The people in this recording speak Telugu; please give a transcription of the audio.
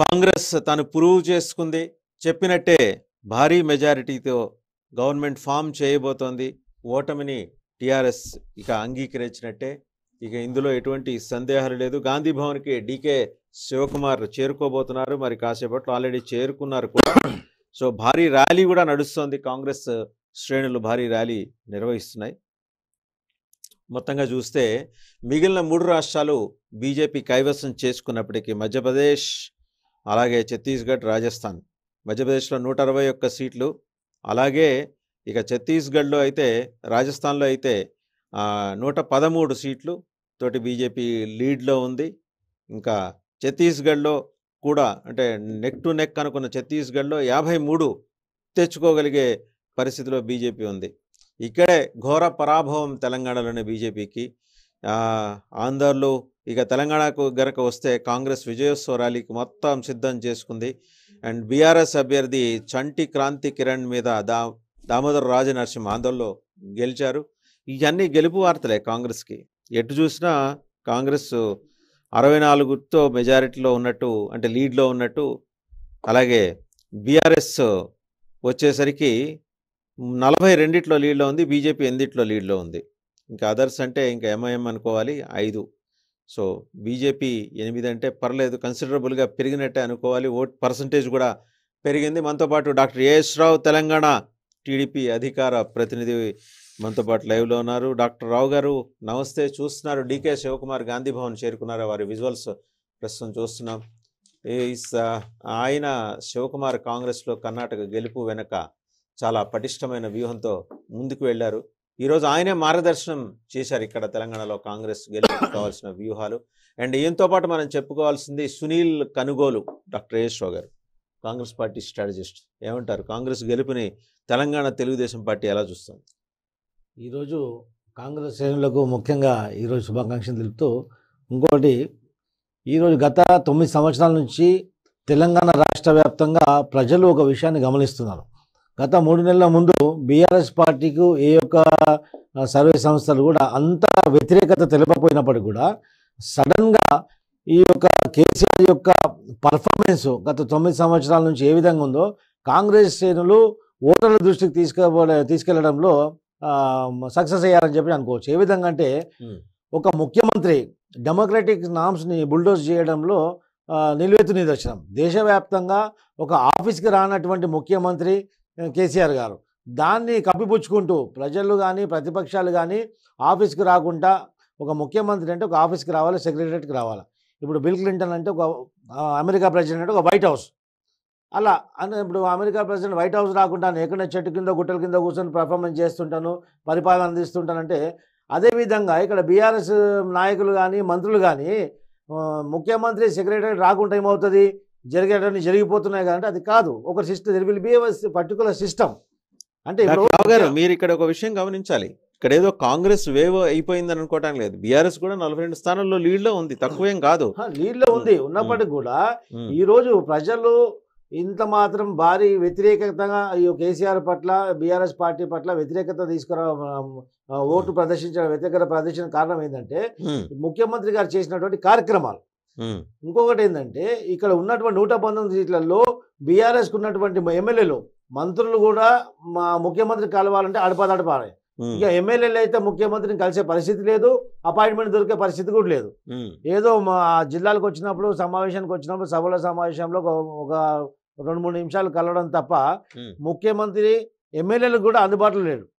కాంగ్రెస్ తాను ప్రూవ్ చేసుకుంది చెప్పినట్టే భారీ మెజారిటీతో గవర్నమెంట్ ఫామ్ చేయబోతోంది ఓటమిని టీఆర్ఎస్ ఇక అంగీకరించినట్టే ఇక ఇందులో ఎటువంటి సందేహాలు లేదు గాంధీ భవన్కి డీకే శివకుమార్ చేరుకోబోతున్నారు మరి కాసేపట్లో ఆల్రెడీ చేరుకున్నారు కూడా సో భారీ ర్యాలీ కూడా నడుస్తోంది కాంగ్రెస్ శ్రేణులు భారీ ర్యాలీ నిర్వహిస్తున్నాయి మొత్తంగా చూస్తే మిగిలిన మూడు రాష్ట్రాలు బీజేపీ కైవసం చేసుకున్నప్పటికీ మధ్యప్రదేశ్ అలాగే ఛత్తీస్గఢ్ రాజస్థాన్ మధ్యప్రదేశ్లో నూట అరవై ఒక్క సీట్లు అలాగే ఇక ఛత్తీస్గఢ్లో అయితే రాజస్థాన్లో అయితే నూట పదమూడు సీట్లు తోటి బీజేపీ లీడ్లో ఉంది ఇంకా ఛత్తీస్గఢ్లో కూడా అంటే నెక్ టు నెక్ అనుకున్న ఛత్తీస్గఢ్లో యాభై మూడు తెచ్చుకోగలిగే పరిస్థితిలో బీజేపీ ఉంది ఇక్కడే ఘోర పరాభవం తెలంగాణలోని బీజేపీకి ఆంధ్రలో ఇక తెలంగాణకు గనక వస్తే కాంగ్రెస్ విజయోత్సవ ర్యాలీకి మొత్తం సిద్ధం చేసుకుంది అండ్ బీఆర్ఎస్ అభ్యర్థి చంటి క్రాంతి కిరణ్ మీద దా దామోదర్ రాజు నరసింహ ఆందోళనలో గెలిచారు ఇవన్నీ గెలుపు వార్తలే కాంగ్రెస్కి ఎటు చూసినా కాంగ్రెస్ అరవై నాలుగుతో మెజారిటీలో ఉన్నట్టు అంటే లీడ్లో ఉన్నట్టు అలాగే బీఆర్ఎస్ వచ్చేసరికి నలభై రెండిట్లో లీడ్లో ఉంది బీజేపీ ఎందిట్లో లీడ్లో ఉంది ఇంకా అదర్స్ అంటే ఇంకా ఎంఐఎం అనుకోవాలి ఐదు సో బీజేపీ ఎనిమిది అంటే పర్లేదు కన్సిడరబుల్గా పెరిగినట్టే అనుకోవాలి ఓట్ పర్సంటేజ్ కూడా పెరిగింది మనతో పాటు doctor A S Rao Telangana TDP అధికార ప్రతినిధి మనతో పాటు లైవ్లో ఉన్నారు డాక్టర్ రావు గారు నమస్తే చూస్తున్నారు డీకే శివకుమార్ గాంధీ భవన్ చేరుకున్నారు వారి విజువల్స్ ప్రస్తుతం చూస్తున్నాం ఆయన శివకుమార్ కాంగ్రెస్లో కర్ణాటక గెలుపు వెనక చాలా పటిష్టమైన వ్యూహంతో ముందుకు వెళ్ళారు ఈరోజు ఆయనే మార్గదర్శనం చేశారు ఇక్కడ తెలంగాణలో కాంగ్రెస్ గెలుపుకోవాల్సిన వ్యూహాలు అండ్ ఈయంతో పాటు మనం చెప్పుకోవాల్సింది సునీల్ కనుగోలు డాక్టర్ రావు గారు కాంగ్రెస్ పార్టీ స్ట్రాటజిస్ట్ ఏమంటారు కాంగ్రెస్ గెలుపుని తెలంగాణ తెలుగుదేశం పార్టీ ఎలా చూస్తుంది ఈరోజు కాంగ్రెస్ శ్రేణులకు ముఖ్యంగా ఈరోజు శుభాకాంక్షలు తెలుపుతూ ఇంకోటి ఈరోజు గత తొమ్మిది సంవత్సరాల నుంచి తెలంగాణ రాష్ట్ర వ్యాప్తంగా ప్రజలు ఒక విషయాన్ని గమనిస్తున్నారు గత మూడు నెలల ముందు బీఆర్ఎస్ పార్టీకు ఏ యొక్క సర్వే సంస్థలు కూడా అంత వ్యతిరేకత తెలపపోయినప్పటికీ కూడా సడన్గా ఈ యొక్క కేసీఆర్ యొక్క పర్ఫార్మెన్స్ గత తొమ్మిది సంవత్సరాల నుంచి ఏ విధంగా ఉందో కాంగ్రెస్ శ్రేణులు ఓటర్ల దృష్టికి తీసుకపోవడం తీసుకెళ్లడంలో సక్సెస్ అయ్యారని చెప్పి అనుకోవచ్చు ఏ విధంగా అంటే ఒక ముఖ్యమంత్రి డెమోక్రటిక్ నామ్స్ని బుల్డోజ్ చేయడంలో నిలువెత్తు నిదర్శనం దేశవ్యాప్తంగా ఒక ఆఫీస్కి రానటువంటి ముఖ్యమంత్రి కేసీఆర్ గారు దాన్ని కప్పిపుచ్చుకుంటూ ప్రజలు కానీ ప్రతిపక్షాలు కానీ ఆఫీస్కి రాకుండా ఒక ముఖ్యమంత్రి అంటే ఒక ఆఫీస్కి రావాలి సెక్రటరీకి రావాలి ఇప్పుడు బిల్ క్లింటన్ అంటే ఒక అమెరికా ప్రెసిడెంట్ అంటే ఒక వైట్ హౌస్ అలా అని ఇప్పుడు అమెరికా ప్రెసిడెంట్ వైట్ హౌస్ రాకుండా ఎక్కడ చెట్టు కింద గుట్టల కింద కూర్చొని పర్ఫార్మెన్స్ చేస్తుంటాను పరిపాలన అందిస్తుంటానంటే అదేవిధంగా ఇక్కడ బీఆర్ఎస్ నాయకులు కానీ మంత్రులు కానీ ముఖ్యమంత్రి సెక్రటరీ రాకుండా ఏమవుతుంది జరిగేటువంటి జరిగిపోతున్నాయి అంటే అది కాదు ఒక system there will be particular system అంటే గారు మీరు ఇక్కడ ఒక విషయం గమనించాలి ఇక్కడ ఏదో కాంగ్రెస్ వేవ్ అయిపోయిందని అనుకోవటం లేదు బీఆర్ఎస్ కూడా నలభై రెండు స్థానాల్లో లీడ్ లో ఉంది తక్కువేం కాదు లీడ్ లో ఉంది ఉన్నప్పటికీ కూడా ఈ రోజు ప్రజలు ఇంత మాత్రం భారీ వ్యతిరేకతగా ఈ కేసీఆర్ పట్ల బీఆర్ఎస్ పార్టీ పట్ల వ్యతిరేకత తీసుకురా ఓటు ప్రదర్శించడం వ్యతిరేకత ప్రదర్శించిన కారణం ఏంటంటే ముఖ్యమంత్రి గారు చేసినటువంటి కార్యక్రమాలు ఇంకొకటి ఏంటంటే ఇక్కడ ఉన్నటువంటి నూట పంతొమ్మిది సీట్లలో బీఆర్ఎస్కి ఉన్నటువంటి ఎమ్మెల్యేలు మంత్రులు కూడా మా ముఖ్యమంత్రి కలవాలంటే అడపదడపాలి ఇక ఎమ్మెల్యేలు అయితే ముఖ్యమంత్రిని కలిసే పరిస్థితి లేదు అపాయింట్మెంట్ దొరికే పరిస్థితి కూడా లేదు ఏదో మా జిల్లాలకు వచ్చినప్పుడు సమావేశానికి వచ్చినప్పుడు సభల సమావేశంలో ఒక రెండు మూడు నిమిషాలు కలవడం తప్ప ముఖ్యమంత్రి ఎమ్మెల్యేలకు కూడా అందుబాటులో లేడు